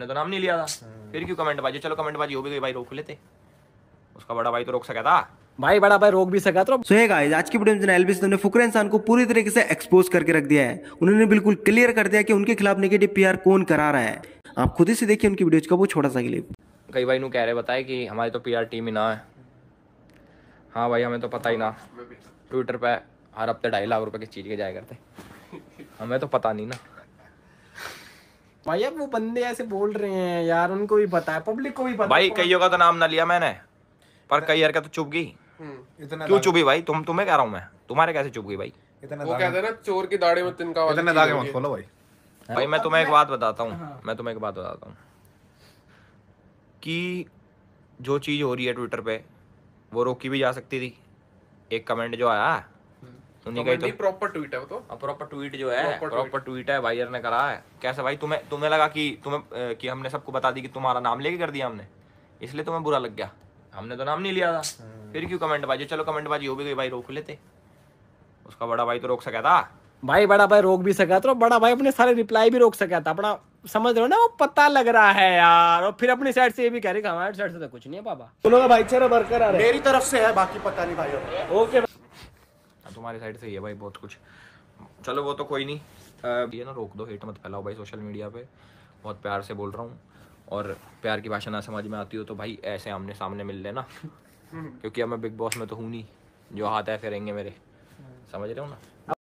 ने तो नाम नहीं लिया था हम्म। फिर क्यों कमेंट बाजी चलो कमेंट बाजी हो भी गई भाई रोक लेते उसका बड़ा भाई तो रोक सका था भाई बड़ा भाई रोक भी सका तो सो गाइस आज की वीडियो में एलबीस ने फुकरे इंसान को पूरी तरीके से एक्सपोज करके रख दिया है उन्होंने बिल्कुल क्लियर कर दिया कि उनके खिलाफ नेगेटिव पीआर कौन करा रहा है आप खुद ही से देखिए उनकी वीडियोज का वो छोटा सा क्लिप कई भाई नु कह रहे बताए कि हमारी तो पीआर टीम ही ना है हाँ भाई हमें तो पता ही ना ट्विटर पे हर हफ्ते ढाई लाख रुपए की चीज के जाया करते हमें तो पता नहीं ना भाई अब वो बंदे ऐसे बोल रहे हैं यार उनको भी पता है पब्लिक को भी पता भाई कई का तो नाम ना लिया मैंने पर कई यार का तो चुप गई हम्म, क्यों चुपी भाई तुम तुम्हें कह रहा हूँ मैं तुम्हारे कैसे चुप गई भाई वो कहते हैं ना चोर की दाढ़ी में तिनका दागे मत खोलो भाई भाई मैं तुम्हें एक बात बताता हूँ हाँ। मैं तुम्हें एक बात बताता हूँ कि जो चीज़ हो रही है ट्विटर पे वो रोकी भी जा सकती थी एक कमेंट जो आया तो उन्हीं का तो प्रॉपर ट्वीट है वो तो प्रॉपर ट्वीट जो है प्रॉपर ट्वीट है वायर ने करा है कैसे भाई तुम्हें तुम्हें लगा कि तुम्हें कि हमने सबको बता दी कि तुम्हारा नाम लेके कर दिया हमने इसलिए तुम्हें बुरा लग गया हमने तो नाम नहीं लिया था हम्म। फिर क्यों कमेंट बाजी चलो कमेंट बाजी हो भी गई भाई रोक लेते उसका बड़ा भाई तो रोक सका था भाई बड़ा भाई रोक भी सका था बड़ा भाई अपने सारे रिप्लाई भी रोक सका था अपना समझ रहे हो ना वो पता लग रहा है यार और फिर अपनी साइड से ये भी कह रही हमारे साइड से तो कुछ नहीं है बाबा दोनों का भाईचारा बरकरार है मेरी तरफ से है बाकी पता नहीं भाई ओके तुम्हारी साइड से है भाई बहुत कुछ चलो वो तो कोई नहीं ये ना रोक दो हेट मत फैलाओ भाई सोशल मीडिया पे बहुत प्यार से बोल रहा हूँ और प्यार की भाषा ना समझ में आती हो तो भाई ऐसे आमने सामने मिल लेना क्योंकि अब मैं बिग बॉस में तो हूँ नहीं जो हाथ ऐसे रहेंगे मेरे समझ रहे हो ना